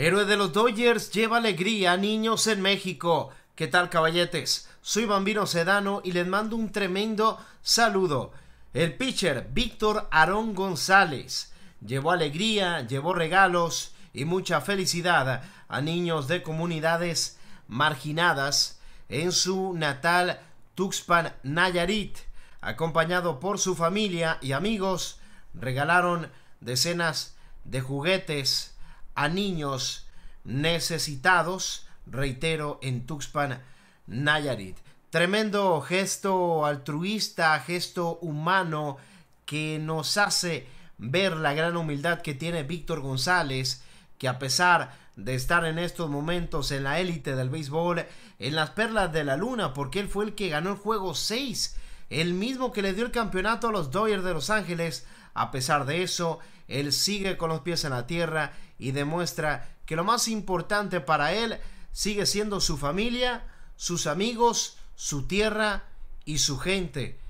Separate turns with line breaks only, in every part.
Héroe de los Dodgers lleva alegría a niños en México. ¿Qué tal caballetes? Soy Bambino Sedano y les mando un tremendo saludo. El pitcher Víctor Aarón González llevó alegría, llevó regalos y mucha felicidad a niños de comunidades marginadas en su natal Tuxpan Nayarit. Acompañado por su familia y amigos, regalaron decenas de juguetes a niños necesitados, reitero, en Tuxpan, Nayarit. Tremendo gesto altruista, gesto humano que nos hace ver la gran humildad que tiene Víctor González, que a pesar de estar en estos momentos en la élite del béisbol, en las perlas de la luna, porque él fue el que ganó el juego 6, el mismo que le dio el campeonato a los Doyers de Los Ángeles a pesar de eso, él sigue con los pies en la tierra y demuestra que lo más importante para él sigue siendo su familia, sus amigos, su tierra y su gente.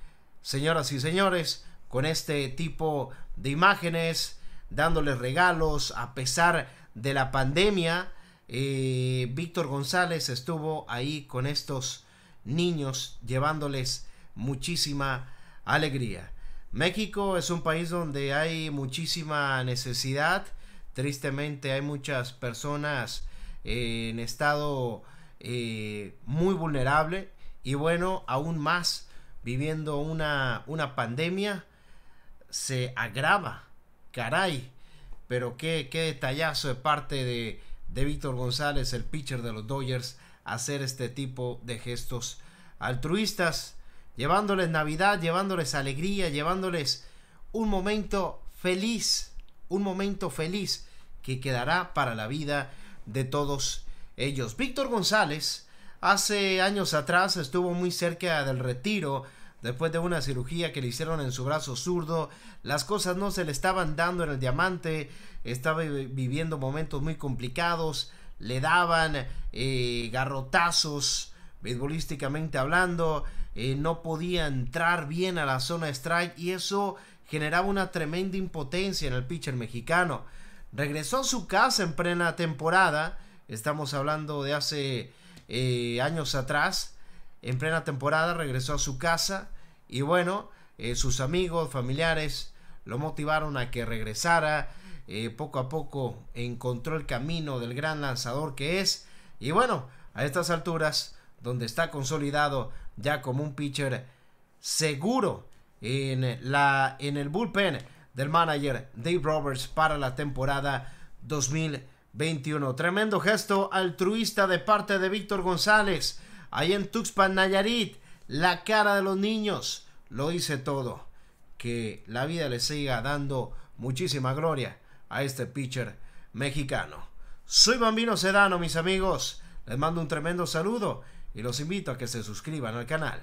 Señoras y señores, con este tipo de imágenes, dándoles regalos a pesar de la pandemia, eh, Víctor González estuvo ahí con estos niños llevándoles muchísima alegría. México es un país donde hay muchísima necesidad. Tristemente hay muchas personas eh, en estado eh, muy vulnerable y bueno, aún más viviendo una, pandemia se agrava. Caray, pero qué, qué detallazo de parte de, de Víctor González, el pitcher de los Dodgers, hacer este tipo de gestos altruistas llevándoles Navidad, llevándoles alegría, llevándoles un momento feliz, un momento feliz que quedará para la vida de todos ellos. Víctor González hace años atrás estuvo muy cerca del retiro después de una cirugía que le hicieron en su brazo zurdo. Las cosas no se le estaban dando en el diamante, estaba viviendo momentos muy complicados, le daban eh, garrotazos, beisbolísticamente hablando, eh, no podía entrar bien a la zona strike y eso generaba una tremenda impotencia en el pitcher mexicano. Regresó a su casa en plena temporada, estamos hablando de hace eh, años atrás, en plena temporada regresó a su casa y bueno, eh, sus amigos, familiares lo motivaron a que regresara, poco a poco encontró el camino del gran lanzador que es y bueno, a estas alturas donde está consolidado ya como un pitcher seguro en, la, en el bullpen del manager Dave Roberts para la temporada 2021. Tremendo gesto altruista de parte de Víctor González. Ahí en Tuxpan, Nayarit, la cara de los niños. Lo hice todo. Que la vida le siga dando muchísima gloria a este pitcher mexicano. Soy Bambino Sedano, mis amigos. Les mando un tremendo saludo y los invito a que se suscriban al canal.